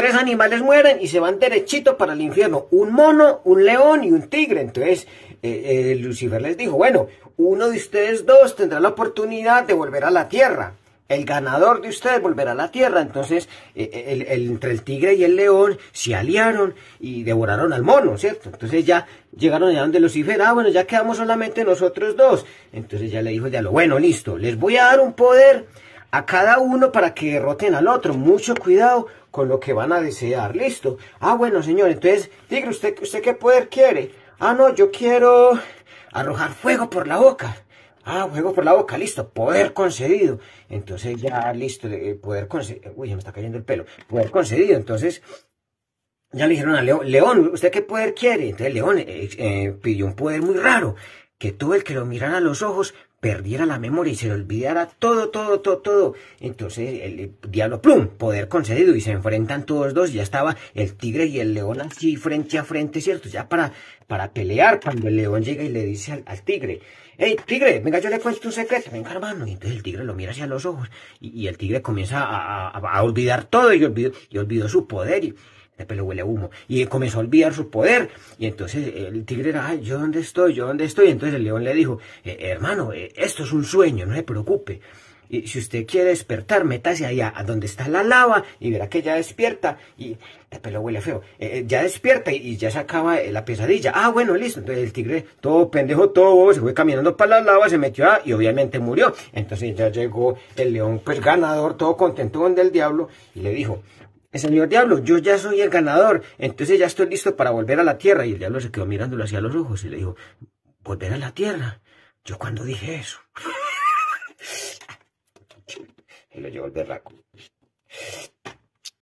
Tres animales mueren y se van derechito para el infierno. Un mono, un león y un tigre. Entonces, eh, eh, Lucifer les dijo, bueno, uno de ustedes dos tendrá la oportunidad de volver a la tierra. El ganador de ustedes volverá a la tierra. Entonces, eh, entre el tigre y el león se aliaron y devoraron al mono, ¿cierto? Entonces ya llegaron allá donde Lucifer, ah, bueno, ya quedamos solamente nosotros dos. Entonces ya le dijo, ya lo bueno, listo, les voy a dar un poder a cada uno para que derroten al otro. Mucho cuidado con lo que van a desear. Listo. Ah, bueno, señor, entonces, diga usted, usted qué poder quiere. Ah, no, yo quiero arrojar fuego por la boca. Ah, fuego por la boca, listo, poder concedido. Entonces ya, listo, eh, poder concedido. Uy, ya me está cayendo el pelo. Poder concedido, entonces... Ya le dijeron a León, León, ¿usted qué poder quiere? Entonces León eh, eh, pidió un poder muy raro que todo el que lo mirara a los ojos perdiera la memoria y se le olvidara todo, todo, todo, todo. Entonces el eh, diablo, plum, poder concedido y se enfrentan todos dos. Ya estaba el tigre y el león así frente a frente, ¿cierto? Ya para, para pelear cuando el león llega y le dice al, tigre, hey tigre, venga yo le cuento un secreto, venga hermano. Y entonces el tigre lo mira hacia los ojos y, el tigre comienza a, olvidar todo y olvidó, y olvidó su poder después pelo huele a humo. Y comenzó a olvidar su poder. Y entonces el tigre era, Ay, ¿yo dónde estoy? ¿Yo dónde estoy? Y entonces el león le dijo, eh, hermano, eh, esto es un sueño, no se preocupe. Y si usted quiere despertar, métase allá, a donde está la lava, y verá que ya despierta, y después pelo huele feo, eh, ya despierta y, ya se acaba la pesadilla. Ah, bueno, listo. Entonces el tigre, todo pendejo, todo se fue caminando para la lava, se metió ah, y obviamente murió. Entonces ya llegó el león, pues ganador, todo contento con el diablo, y le dijo, el señor diablo, yo ya soy el ganador, entonces ya estoy listo para volver a la tierra. Y el diablo se quedó mirándolo hacia los ojos y le dijo, volver a la tierra. Yo cuando dije eso. y lo llevó el berraco.